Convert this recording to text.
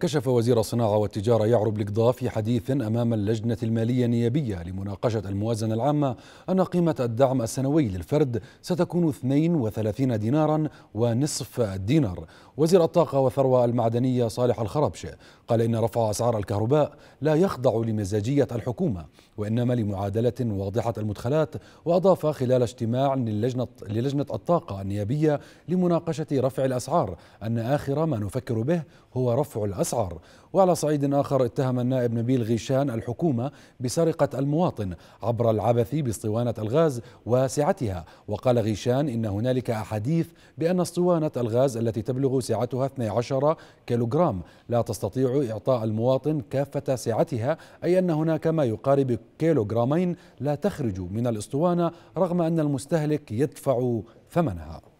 كشف وزير الصناعة والتجارة يعرب لقضاء في حديث أمام اللجنة المالية النيابية لمناقشة الموازنة العامة أن قيمة الدعم السنوي للفرد ستكون 32 دينارا ونصف دينار وزير الطاقة والثروة المعدنية صالح الخربشة قال إن رفع أسعار الكهرباء لا يخضع لمزاجية الحكومة وإنما لمعادلة واضحة المدخلات وأضاف خلال اجتماع للجنة, للجنة الطاقة النيابية لمناقشة رفع الأسعار أن آخر ما نفكر به هو رفع الأسعار الأسعار وعلى صعيد آخر اتهم النائب نبيل غيشان الحكومة بسرقة المواطن عبر العبث باسطوانة الغاز وسعتها وقال غيشان إن هنالك أحاديث بأن اسطوانة الغاز التي تبلغ سعتها 12 كيلوغرام لا تستطيع إعطاء المواطن كافة سعتها أي أن هناك ما يقارب كيلوغرامين لا تخرج من الاسطوانة رغم أن المستهلك يدفع ثمنها